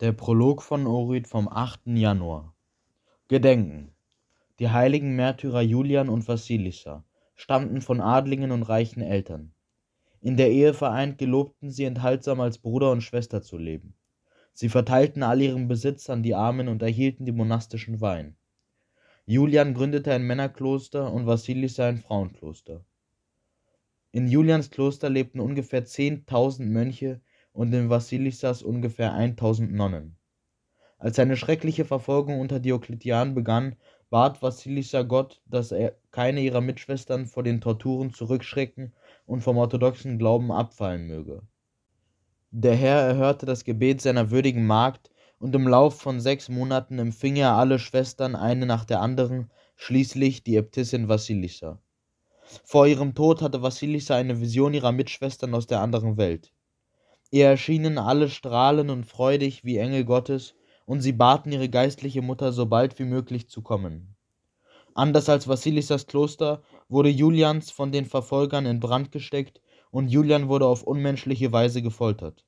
Der Prolog von Orid vom 8. Januar. Gedenken. Die heiligen Märtyrer Julian und Vassilissa stammten von adligen und reichen Eltern. In der Ehe vereint gelobten sie enthaltsam als Bruder und Schwester zu leben. Sie verteilten all ihren Besitz an die Armen und erhielten die monastischen Wein. Julian gründete ein Männerkloster und Vassilissa ein Frauenkloster. In Julians Kloster lebten ungefähr 10.000 Mönche, und in Βασίλισσas ungefähr 1000 Nonnen. Als eine schreckliche Verfolgung unter Diokletian begann, bat Vassilissa Gott, dass er keine ihrer Mitschwestern vor den Torturen zurückschrecken und vom orthodoxen Glauben abfallen möge. Der Herr erhörte das Gebet seiner würdigen Magd, und im Lauf von sechs Monaten empfing er alle Schwestern eine nach der anderen, schließlich die Äbtissin Vassilissa. Vor ihrem Tod hatte Vassilissa eine Vision ihrer Mitschwestern aus der anderen Welt erschienen alle strahlend und freudig wie Engel Gottes, und sie baten ihre geistliche Mutter so bald wie möglich zu kommen. Anders als Vassilis Kloster wurde Julians von den Verfolgern in Brand gesteckt und Julian wurde auf unmenschliche Weise gefoltert.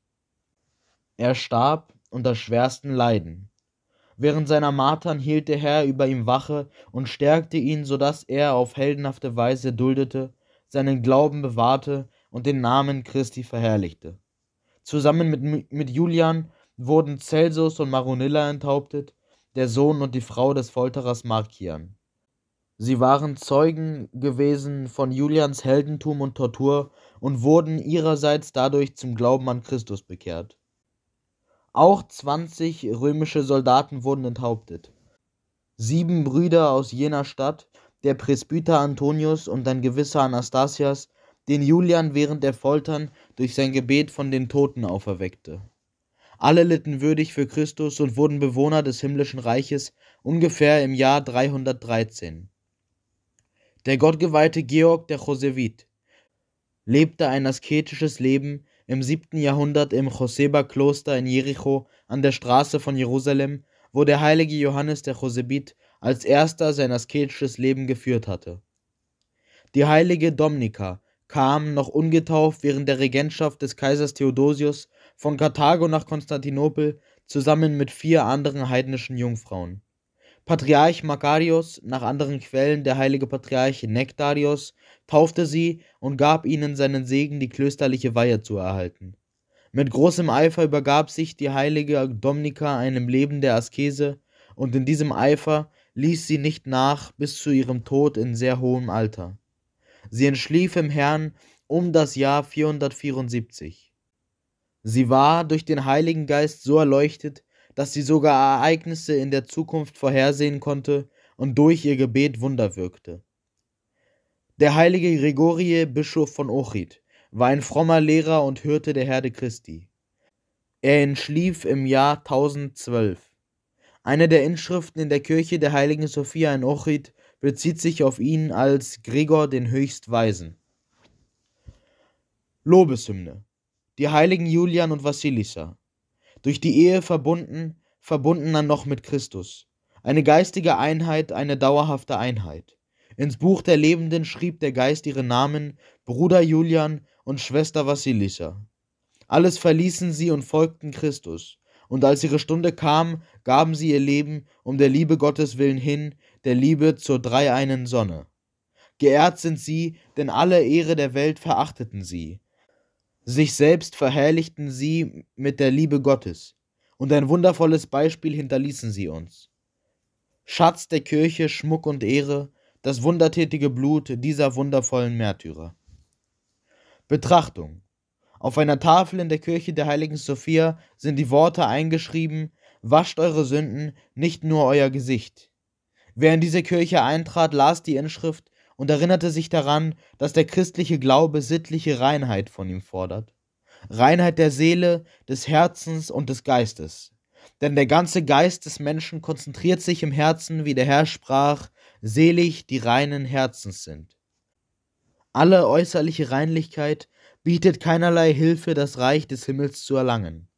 Er starb unter schwersten Leiden. Während seiner Martern hielt der Herr über ihm Wache und stärkte ihn, so daß er auf heldenhafte Weise duldete, seinen Glauben bewahrte und den Namen Christi verherrlichte. Zusammen mit, mit Julian wurden Celsus und Maronilla enthauptet, der Sohn und die Frau des Folterers Markian. Sie waren Zeugen gewesen von Julians Heldentum und Tortur und wurden ihrerseits dadurch zum Glauben an Christus bekehrt. Auch 20 römische Soldaten wurden enthauptet. Sieben Brüder aus jener Stadt, der Presbyter Antonius und ein gewisser Anastasias, den Julian während der Foltern durch sein Gebet von den Toten auferweckte. Alle litten würdig für Christus und wurden Bewohner des himmlischen Reiches ungefähr im Jahr 313. Der gottgeweihte Georg der Josevit lebte ein asketisches Leben im siebten Jahrhundert im Joseba-Kloster in Jericho an der Straße von Jerusalem, wo der heilige Johannes der Josevit als erster sein asketisches Leben geführt hatte. Die heilige Dominika kam, noch ungetauft, während der Regentschaft des Kaisers Theodosius von Karthago nach Konstantinopel zusammen mit vier anderen heidnischen Jungfrauen. Patriarch Makarios, nach anderen Quellen der heilige Patriarch Nektarios, taufte sie und gab ihnen seinen Segen, die klösterliche Weihe zu erhalten. Mit großem Eifer übergab sich die heilige Dominika einem Leben der Askese, und in diesem Eifer ließ sie nicht nach bis zu ihrem Tod in sehr hohem Alter. Sie entschlief im Herrn um das Jahr 474. Sie war durch den Heiligen Geist so erleuchtet, dass sie sogar Ereignisse in der Zukunft vorhersehen konnte und durch ihr Gebet Wunder wirkte. Der heilige Gregorie, Bischof von Ochrid, war ein frommer Lehrer und Hirte der Herde Christi. Er entschlief im Jahr 1012. Eine der Inschriften in der Kirche der heiligen Sophia in Ochrid bezieht sich auf ihn als Gregor den Höchstweisen. Lobeshymne. Die heiligen Julian und Vassilisa. Durch die Ehe verbunden, verbunden dann noch mit Christus. Eine geistige Einheit, eine dauerhafte Einheit. Ins Buch der Lebenden schrieb der Geist ihre Namen, Bruder Julian und Schwester Vassilisa. Alles verließen sie und folgten Christus. Und als ihre Stunde kam, gaben sie ihr Leben um der Liebe Gottes willen hin, der Liebe zur dreieinen Sonne. Geehrt sind sie, denn alle Ehre der Welt verachteten sie. Sich selbst verherrlichten sie mit der Liebe Gottes, und ein wundervolles Beispiel hinterließen sie uns. Schatz der Kirche, Schmuck und Ehre, das wundertätige Blut dieser wundervollen Märtyrer. Betrachtung auf einer Tafel in der Kirche der heiligen Sophia sind die Worte eingeschrieben Wascht eure Sünden, nicht nur euer Gesicht. Wer in diese Kirche eintrat, las die Inschrift und erinnerte sich daran, dass der christliche Glaube sittliche Reinheit von ihm fordert. Reinheit der Seele, des Herzens und des Geistes. Denn der ganze Geist des Menschen konzentriert sich im Herzen, wie der Herr sprach, selig die reinen Herzens sind. Alle äußerliche Reinlichkeit bietet keinerlei Hilfe, das Reich des Himmels zu erlangen.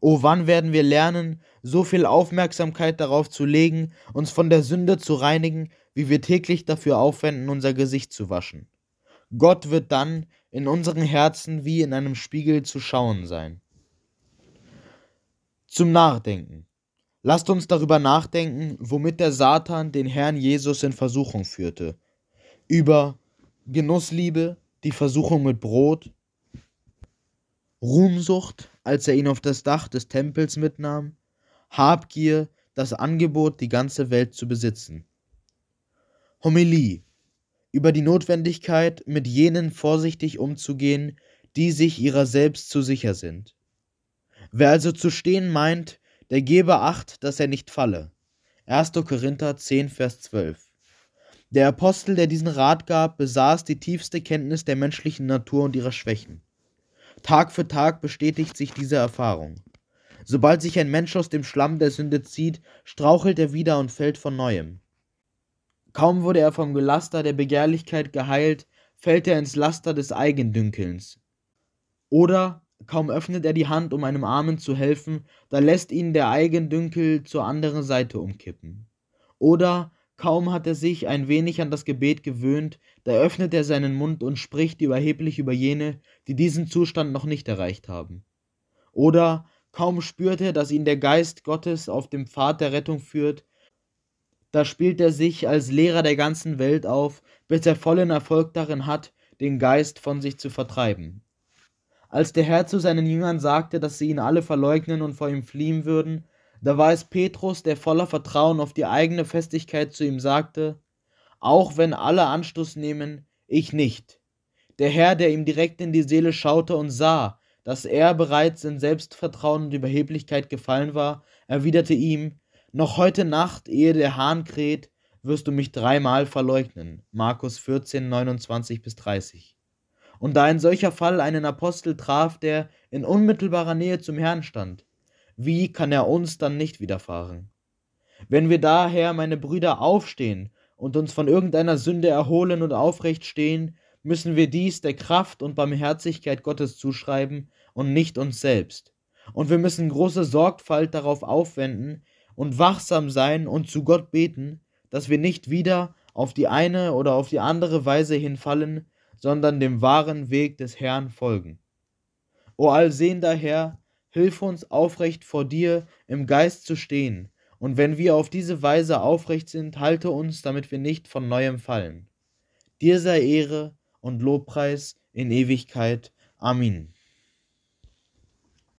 O wann werden wir lernen, so viel Aufmerksamkeit darauf zu legen, uns von der Sünde zu reinigen, wie wir täglich dafür aufwenden, unser Gesicht zu waschen. Gott wird dann in unseren Herzen wie in einem Spiegel zu schauen sein. Zum Nachdenken. Lasst uns darüber nachdenken, womit der Satan den Herrn Jesus in Versuchung führte. Über Genussliebe, die Versuchung mit Brot, Ruhmsucht, als er ihn auf das Dach des Tempels mitnahm, Habgier, das Angebot, die ganze Welt zu besitzen. Homilie über die Notwendigkeit, mit jenen vorsichtig umzugehen, die sich ihrer selbst zu sicher sind. Wer also zu stehen meint, der gebe Acht, dass er nicht falle. 1. Korinther 10, Vers 12. Der Apostel, der diesen Rat gab, besaß die tiefste Kenntnis der menschlichen Natur und ihrer Schwächen. Tag für Tag bestätigt sich diese Erfahrung. Sobald sich ein Mensch aus dem Schlamm der Sünde zieht, strauchelt er wieder und fällt von neuem. Kaum wurde er vom Gelaster der Begehrlichkeit geheilt, fällt er ins Laster des Eigendünkelns. Oder kaum öffnet er die Hand, um einem Armen zu helfen, da lässt ihn der Eigendünkel zur anderen Seite umkippen. Oder Kaum hat er sich ein wenig an das Gebet gewöhnt, da öffnet er seinen Mund und spricht überheblich über jene, die diesen Zustand noch nicht erreicht haben. Oder kaum spürt er, dass ihn der Geist Gottes auf dem Pfad der Rettung führt, da spielt er sich als Lehrer der ganzen Welt auf, bis er vollen Erfolg darin hat, den Geist von sich zu vertreiben. Als der Herr zu seinen Jüngern sagte, dass sie ihn alle verleugnen und vor ihm fliehen würden, da war es Petrus, der voller Vertrauen auf die eigene Festigkeit zu ihm sagte, auch wenn alle Anstoß nehmen, ich nicht. Der Herr, der ihm direkt in die Seele schaute und sah, dass er bereits in Selbstvertrauen und Überheblichkeit gefallen war, erwiderte ihm, noch heute Nacht, ehe der Hahn kräht, wirst du mich dreimal verleugnen. Markus 14, 29 bis 30. Und da ein solcher Fall einen Apostel traf, der in unmittelbarer Nähe zum Herrn stand, wie kann er uns dann nicht widerfahren? Wenn wir daher, meine Brüder, aufstehen und uns von irgendeiner Sünde erholen und aufrecht stehen, müssen wir dies der Kraft und Barmherzigkeit Gottes zuschreiben und nicht uns selbst. Und wir müssen große Sorgfalt darauf aufwenden und wachsam sein und zu Gott beten, dass wir nicht wieder auf die eine oder auf die andere Weise hinfallen, sondern dem wahren Weg des Herrn folgen. O allsehender Herr, Hilf uns aufrecht vor dir im Geist zu stehen, und wenn wir auf diese Weise aufrecht sind, halte uns, damit wir nicht von neuem fallen. Dir sei Ehre und Lobpreis in Ewigkeit. Amen.